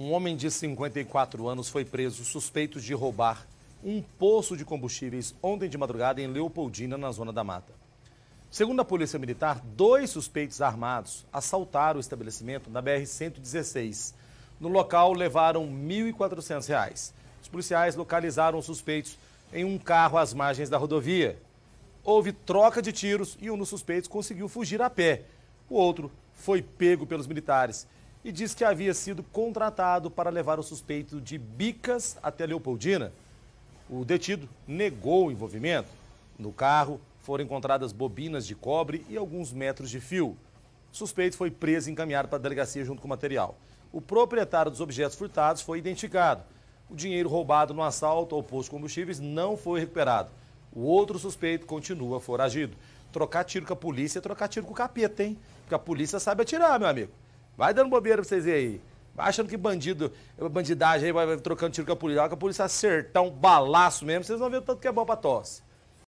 Um homem de 54 anos foi preso suspeito de roubar um poço de combustíveis ontem de madrugada em Leopoldina, na Zona da Mata. Segundo a Polícia Militar, dois suspeitos armados assaltaram o estabelecimento na BR-116. No local, levaram R$ 1.400. Os policiais localizaram os suspeitos em um carro às margens da rodovia. Houve troca de tiros e um dos suspeitos conseguiu fugir a pé. O outro foi pego pelos militares e diz que havia sido contratado para levar o suspeito de Bicas até Leopoldina. O detido negou o envolvimento. No carro foram encontradas bobinas de cobre e alguns metros de fio. O suspeito foi preso e encaminhado para a delegacia junto com o material. O proprietário dos objetos furtados foi identificado. O dinheiro roubado no assalto ao posto de combustíveis não foi recuperado. O outro suspeito continua foragido. Trocar tiro com a polícia é trocar tiro com o capeta, hein? Porque a polícia sabe atirar, meu amigo. Vai dando bobeira pra vocês verem aí. Vai achando que bandido, bandidagem aí, vai, trocando tiro com a polícia. a polícia acertar um balaço mesmo, vocês vão ver o tanto que é bom pra tosse.